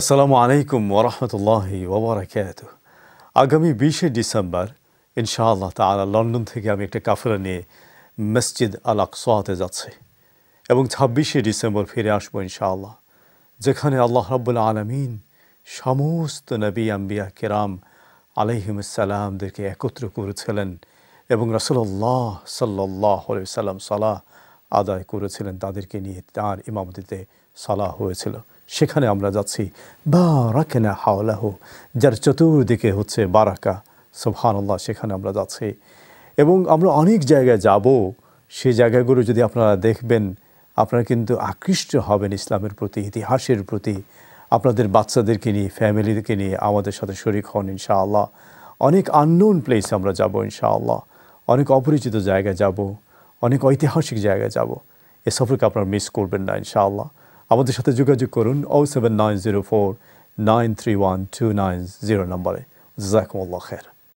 আসসালামু আলাইকুম ওরহমতুল্লাহি ওবরাকাত আগামী বিশে ডিসেম্বর ইনশাআল্লাহ তালা লন্ডন থেকে আমি একটা কাফেরা নিয়ে মসজিদ আল আকসোয়াতে যাচ্ছি এবং ছাব্বিশে ডিসেম্বর ফিরে আসবো ইনশাআল্লাহ যেখানে আল্লাহ রাবুল আলমিন সমস্ত নবী আম্বিয়া কেরাম আলহিমসালামদেরকে একত্র করেছিলেন এবং রসুল্লাহ সাল্লাহ সাল্লাম সালাহ আদায় করেছিলেন তাদেরকে নিয়ে তার ইমামতিতে সালাহ হয়েছিল সেখানে আমরা যাচ্ছি বারাকেনা হাওলাহ যার চতুর্দিকে হচ্ছে বারাকা সোহানুল্লাহ সেখানে আমরা যাচ্ছি এবং আমরা অনেক জায়গায় যাব সে জায়গাগুলো যদি আপনারা দেখবেন আপনারা কিন্তু আকৃষ্ট হবেন ইসলামের প্রতি ইতিহাসের প্রতি আপনাদের বাচ্চাদেরকে নিয়ে ফ্যামিলিকে নিয়ে আমাদের সাথে শরিক হন ইনশাআল্লাহ অনেক আননোন প্লেস আমরা যাব ইনশাআল্লাহ অনেক অপরিচিত জায়গায় যাব অনেক ঐতিহাসিক জায়গায় যাব এ সফরকে আপনারা মিস করবেন না ইনশাআল্লাহ আমাদের সাথে যোগাযোগ করুন O seven nine zero four nine three one two nine zero নম্বরে জাকুমুল্লাহ খেরা